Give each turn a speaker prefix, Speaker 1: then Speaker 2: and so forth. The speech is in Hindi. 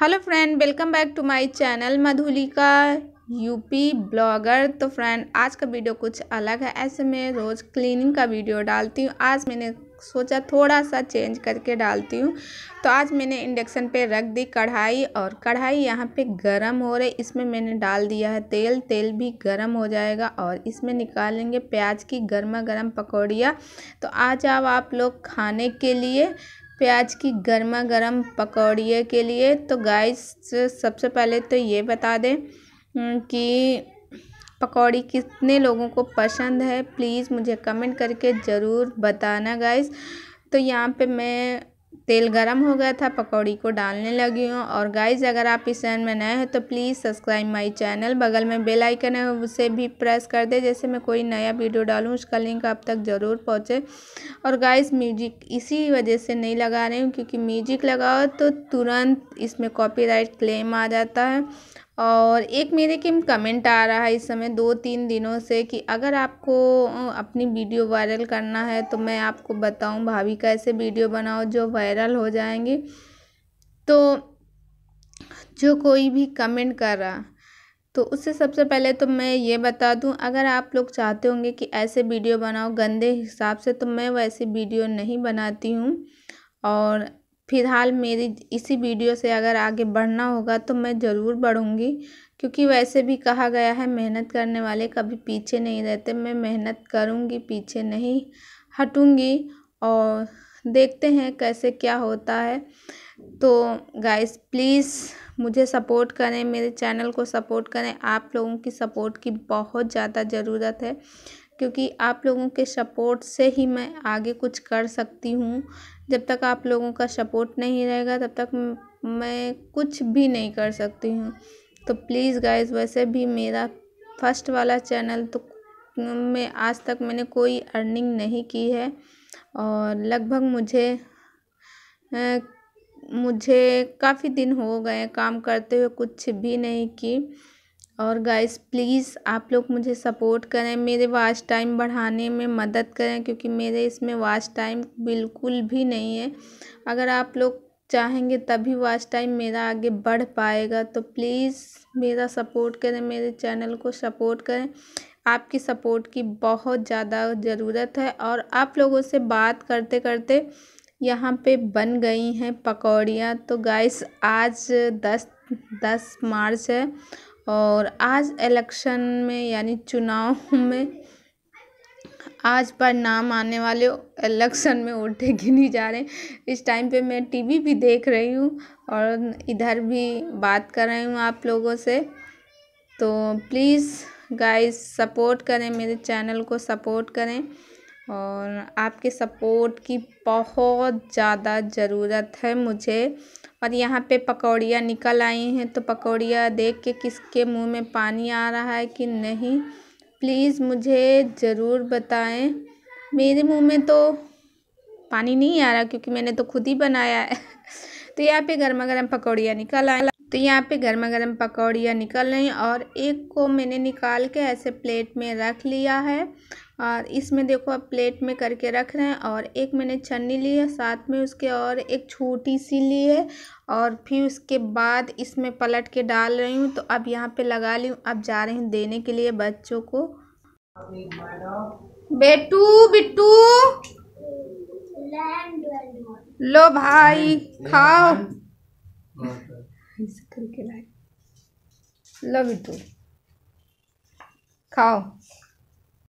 Speaker 1: hello friend welcome back to my channel Madhulika UP blogger तो फ्रेंड आज का वीडियो कुछ अलग है ऐसे में रोज़ क्लीनिंग का वीडियो डालती हूँ आज मैंने सोचा थोड़ा सा चेंज करके डालती हूँ तो आज मैंने इंडक्शन पे रख दी कढ़ाई और कढ़ाई यहाँ पे गरम हो रही इसमें मैंने डाल दिया है तेल तेल भी गरम हो जाएगा और इसमें निकालेंगे प्याज की गर्मा गर्म पकौड़ियाँ तो आज अब आप लोग खाने के लिए प्याज की गर्मा गर्म पकौड़िए के लिए तो गाइस सबसे पहले तो ये बता दें हम्म, कि पकौड़ी कितने लोगों को पसंद है प्लीज़ मुझे कमेंट करके ज़रूर बताना गाइस तो यहाँ पे मैं तेल गरम हो गया था पकौड़ी को डालने लगी हूँ और गाइज अगर आप इस चैनल में नए हैं तो प्लीज़ सब्सक्राइब माय चैनल बगल में बेल आइकन है उसे भी प्रेस कर दे जैसे मैं कोई नया वीडियो डालूँ उसका लिंक आप तक ज़रूर पहुँचे और गाइज म्यूजिक इसी वजह से नहीं लगा रही हूँ क्योंकि म्यूजिक लगाओ तो तुरंत इसमें कॉपी क्लेम आ जाता है और एक मेरे के कमेंट आ रहा है इस समय दो तीन दिनों से कि अगर आपको अपनी वीडियो वायरल करना है तो मैं आपको बताऊं भाभी कैसे वीडियो बनाओ जो वायरल हो जाएंगे तो जो कोई भी कमेंट कर रहा तो उससे सबसे पहले तो मैं ये बता दूं अगर आप लोग चाहते होंगे कि ऐसे वीडियो बनाओ गंदे हिसाब से तो मैं वैसी वीडियो नहीं बनाती हूँ और फ़िलहाल मेरी इसी वीडियो से अगर आगे बढ़ना होगा तो मैं ज़रूर बढ़ूँगी क्योंकि वैसे भी कहा गया है मेहनत करने वाले कभी पीछे नहीं रहते मैं मेहनत करूँगी पीछे नहीं हटूँगी और देखते हैं कैसे क्या होता है तो गाइस प्लीज़ मुझे सपोर्ट करें मेरे चैनल को सपोर्ट करें आप लोगों की सपोर्ट की बहुत ज़्यादा ज़रूरत है क्योंकि आप लोगों के सपोर्ट से ही मैं आगे कुछ कर सकती हूँ जब तक आप लोगों का सपोर्ट नहीं रहेगा तब तक मैं कुछ भी नहीं कर सकती हूँ तो प्लीज़ गाइज़ वैसे भी मेरा फर्स्ट वाला चैनल तो में आज तक मैंने कोई अर्निंग नहीं की है और लगभग मुझे मुझे काफ़ी दिन हो गए काम करते हुए कुछ भी नहीं की और गाइस प्लीज़ आप लोग मुझे सपोर्ट करें मेरे वॉच टाइम बढ़ाने में मदद करें क्योंकि मेरे इसमें वॉच टाइम बिल्कुल भी नहीं है अगर आप लोग चाहेंगे तभी वॉच टाइम मेरा आगे बढ़ पाएगा तो प्लीज़ मेरा सपोर्ट करें मेरे चैनल को सपोर्ट करें आपकी सपोर्ट की बहुत ज़्यादा ज़रूरत है और आप लोगों से बात करते करते यहाँ पे बन गई हैं पकौड़ियाँ तो गाइस आज दस दस मार्च है और आज एलेक्शन में यानी चुनाव में आज पर नाम आने वाले इलेक्शन में वोटें गिनी जा रहे हैं इस टाइम पे मैं टीवी भी देख रही हूँ और इधर भी बात कर रही हूँ आप लोगों से तो प्लीज़ गाइस सपोर्ट करें मेरे चैनल को सपोर्ट करें और आपके सपोर्ट की बहुत ज़्यादा ज़रूरत है मुझे और यहाँ पे पकौड़ियाँ निकल आई हैं तो पकौड़ियाँ देख के किसके मुंह में पानी आ रहा है कि नहीं प्लीज़ मुझे ज़रूर बताएं मेरे मुंह में तो पानी नहीं आ रहा क्योंकि मैंने तो खुद ही बनाया है तो यहाँ पे गर्मा गर्म पकौड़ियाँ निकल आए तो यहाँ पे गर्मा गर्म पकौड़ियाँ निकल रही और एक को मैंने निकाल के ऐसे प्लेट में रख लिया है और इसमें देखो अब प्लेट में करके रख रहे हैं और एक मैंने छन्नी ली है साथ में उसके और एक छोटी सी ली है और फिर उसके बाद इसमें पलट के डाल रही हूँ तो अब यहाँ पे लगा ली हूँ अब जा रही हूँ देने के लिए बच्चों को बेटू बिट्टू लो भाई खाओ ऐसे के लाए लव यू टू खाओ